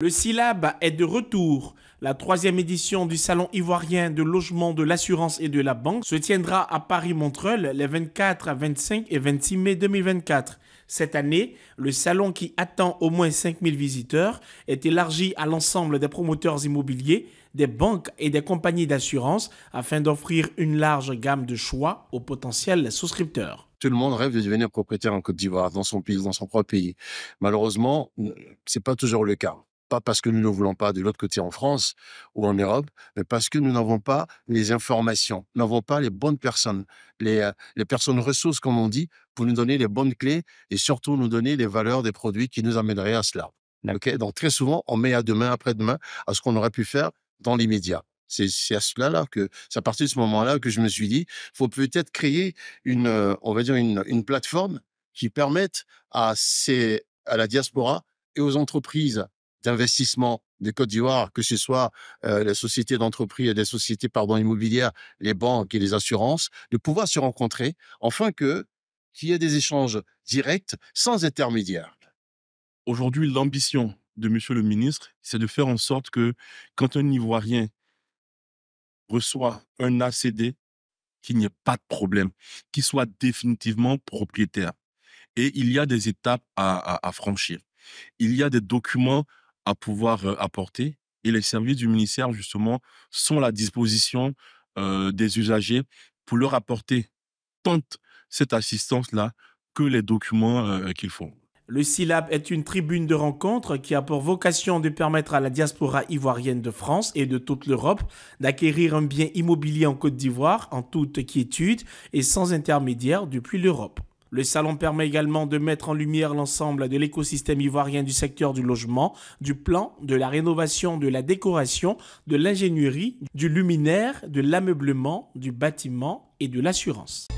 Le SILAB est de retour. La troisième édition du Salon ivoirien de logement de l'assurance et de la banque se tiendra à Paris-Montreuil les 24, 25 et 26 mai 2024. Cette année, le salon qui attend au moins 5000 visiteurs est élargi à l'ensemble des promoteurs immobiliers, des banques et des compagnies d'assurance afin d'offrir une large gamme de choix aux potentiels souscripteurs tout le monde rêve de devenir propriétaire en Côte d'Ivoire, dans son pays, dans son propre pays. Malheureusement, c'est pas toujours le cas pas parce que nous ne voulons pas de l'autre côté en France ou en Europe, mais parce que nous n'avons pas les informations, nous n'avons pas les bonnes personnes, les, euh, les, personnes ressources, comme on dit, pour nous donner les bonnes clés et surtout nous donner les valeurs des produits qui nous amèneraient à cela. Ok. Donc très souvent, on met à demain, après-demain, à ce qu'on aurait pu faire dans l'immédiat. C'est à cela là que c'est à partir de ce moment-là que je me suis dit, faut peut-être créer une, euh, on va dire une, une plateforme qui permette à ces, à la diaspora et aux entreprises d'investissement des Côte d'Ivoire, que ce soit euh, les sociétés d'entreprise, des sociétés pardon immobilières, les banques et les assurances, de pouvoir se rencontrer, enfin que qu'il y ait des échanges directs, sans intermédiaire. Aujourd'hui, l'ambition de Monsieur le Ministre, c'est de faire en sorte que quand un Ivoirien reçoit un ACD, qu'il n'y ait pas de problème, qu'il soit définitivement propriétaire. Et il y a des étapes à franchir. Il y a des documents à pouvoir apporter. Et les services du ministère, justement, sont à la disposition des usagers pour leur apporter tant cette assistance-là que les documents qu'ils font. Le SILAB est une tribune de rencontre qui a pour vocation de permettre à la diaspora ivoirienne de France et de toute l'Europe d'acquérir un bien immobilier en Côte d'Ivoire en toute quiétude et sans intermédiaire depuis l'Europe. Le salon permet également de mettre en lumière l'ensemble de l'écosystème ivoirien du secteur du logement, du plan, de la rénovation, de la décoration, de l'ingénierie, du luminaire, de l'ameublement, du bâtiment et de l'assurance.